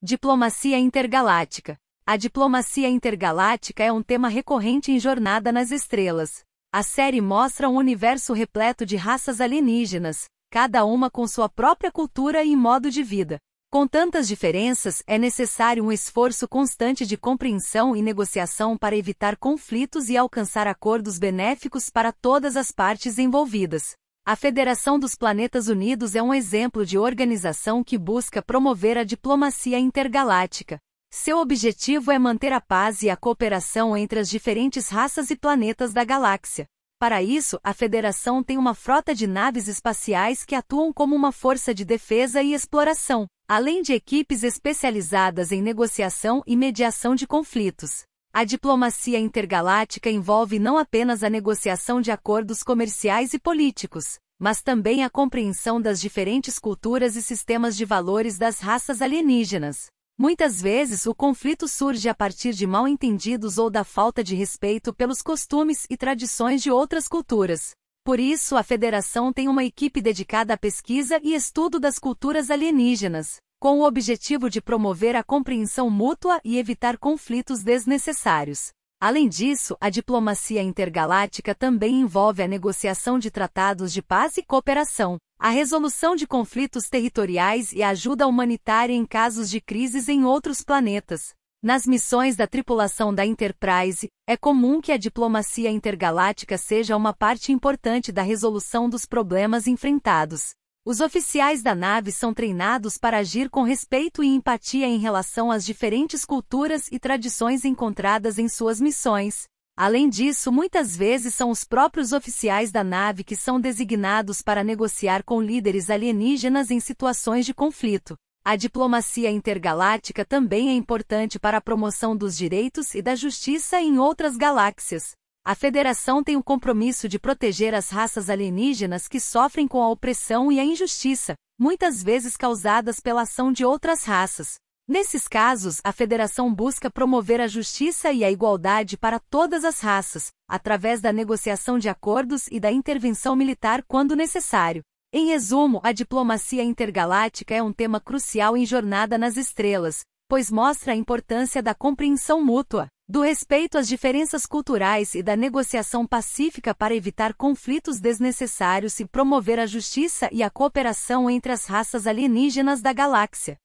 Diplomacia intergaláctica. A diplomacia intergaláctica é um tema recorrente em Jornada nas Estrelas. A série mostra um universo repleto de raças alienígenas, cada uma com sua própria cultura e modo de vida. Com tantas diferenças, é necessário um esforço constante de compreensão e negociação para evitar conflitos e alcançar acordos benéficos para todas as partes envolvidas. A Federação dos Planetas Unidos é um exemplo de organização que busca promover a diplomacia intergaláctica. Seu objetivo é manter a paz e a cooperação entre as diferentes raças e planetas da galáxia. Para isso, a Federação tem uma frota de naves espaciais que atuam como uma força de defesa e exploração, além de equipes especializadas em negociação e mediação de conflitos. A diplomacia intergaláctica envolve não apenas a negociação de acordos comerciais e políticos, mas também a compreensão das diferentes culturas e sistemas de valores das raças alienígenas. Muitas vezes o conflito surge a partir de mal entendidos ou da falta de respeito pelos costumes e tradições de outras culturas. Por isso, a Federação tem uma equipe dedicada à pesquisa e estudo das culturas alienígenas, com o objetivo de promover a compreensão mútua e evitar conflitos desnecessários. Além disso, a diplomacia intergaláctica também envolve a negociação de tratados de paz e cooperação, a resolução de conflitos territoriais e a ajuda humanitária em casos de crises em outros planetas. Nas missões da tripulação da Enterprise, é comum que a diplomacia intergaláctica seja uma parte importante da resolução dos problemas enfrentados, os oficiais da nave são treinados para agir com respeito e empatia em relação às diferentes culturas e tradições encontradas em suas missões. Além disso, muitas vezes são os próprios oficiais da nave que são designados para negociar com líderes alienígenas em situações de conflito. A diplomacia intergaláctica também é importante para a promoção dos direitos e da justiça em outras galáxias a federação tem o compromisso de proteger as raças alienígenas que sofrem com a opressão e a injustiça, muitas vezes causadas pela ação de outras raças. Nesses casos, a federação busca promover a justiça e a igualdade para todas as raças, através da negociação de acordos e da intervenção militar quando necessário. Em resumo, a diplomacia intergaláctica é um tema crucial em Jornada nas Estrelas, pois mostra a importância da compreensão mútua do respeito às diferenças culturais e da negociação pacífica para evitar conflitos desnecessários e promover a justiça e a cooperação entre as raças alienígenas da galáxia.